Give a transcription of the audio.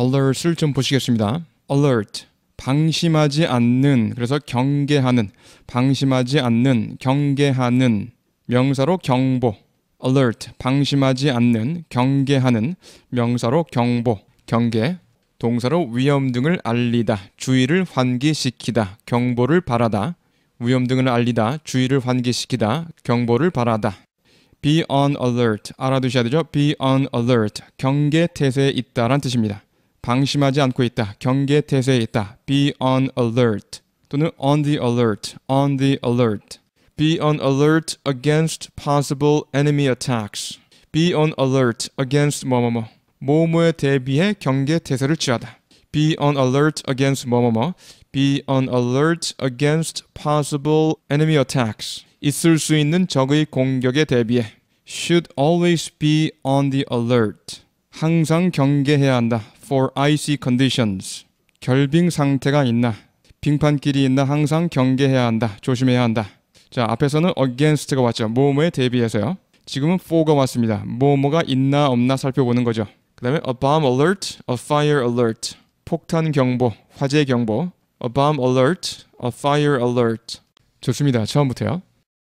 alert을 좀 보시겠습니다. alert 방심하지 않는 그래서 경계하는 방심하지 않는 경계하는 명사로 경보 alert 방심하지 않는 경계하는 명사로 경보 경계 동사로 위험 등을 알리다 주의를 환기시키다 경보를 바라다 위험 등을 알리다 주의를 환기시키다 경보를 바라다 be on alert 알아두셔야 되죠 be on alert 경계 태세에 있다란 뜻입니다. 방심하지 않고 있다. 경계 태세에 있다. be on alert 또는 on the alert, on the alert. be on alert against possible enemy attacks. be on alert against 뭐뭐뭐. 모모에 대비해 경계 태세를 취하다. be on alert against 뭐뭐뭐. be on alert against possible enemy attacks. 있을 수 있는 적의 공격에 대비해 should always be on the alert. 항상 경계해야 한다. for icy conditions. 결빙 상태가 있나, 빙판길이 있나 항상 경계해야 한다, 조심해야 한다. 자, 앞에서는 against가 왔죠. 뭐뭐에 대비해서요. 지금은 for가 왔습니다. 뭐뭐가 있나 없나 살펴보는 거죠. 그 다음에 a bomb alert, a fire alert. 폭탄 경보, 화재 경보. a bomb alert, a fire alert. 좋습니다. 처음부터요.